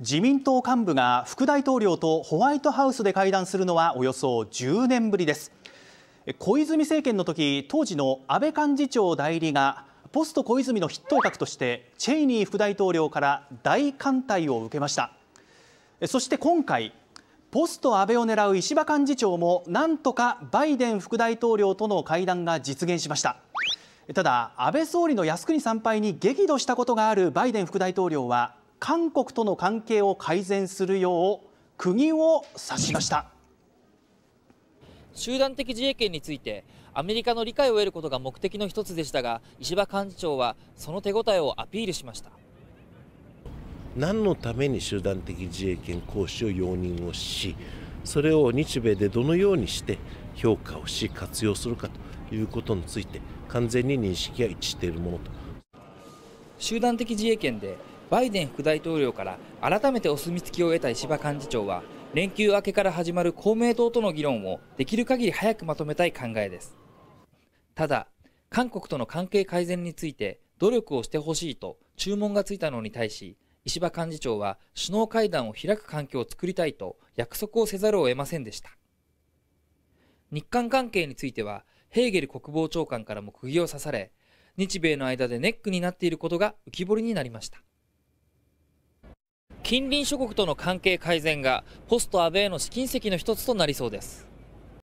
自民党幹部が副大統領とホワイトハウスで会談するのはおよそ10年ぶりです小泉政権の時当時の安倍幹事長代理がポスト小泉の筆頭格としてチェイニー副大統領から大艦隊を受けましたそして今回ポスト安倍を狙う石破幹事長もなんとかバイデン副大統領との会談が実現しましたただ安倍総理の靖国参拝に激怒したことがあるバイデン副大統領は韓国との関係を改善するよう釘を刺しました集団的自衛権についてアメリカの理解を得ることが目的の一つでしたが石破幹事長はその手応えをアピールしました何のために集団的自衛権行使を容認をしそれを日米でどのようにして評価をし活用するかということについて完全に認識が一致しているものと集団的自衛権でバイデン副大統領から改めてお墨付きを得た石破幹事長は連休明けから始まる公明党との議論をできる限り早くまとめたい考えですただ韓国との関係改善について努力をしてほしいと注文がついたのに対し石破幹事長は首脳会談を開く環境を作りたいと約束をせざるを得ませんでした日韓関係についてはヘーゲル国防長官からも釘を刺され日米の間でネックになっていることが浮き彫りになりました近隣諸国との関係改善がポスト安倍への試金石の一つとなりそうです。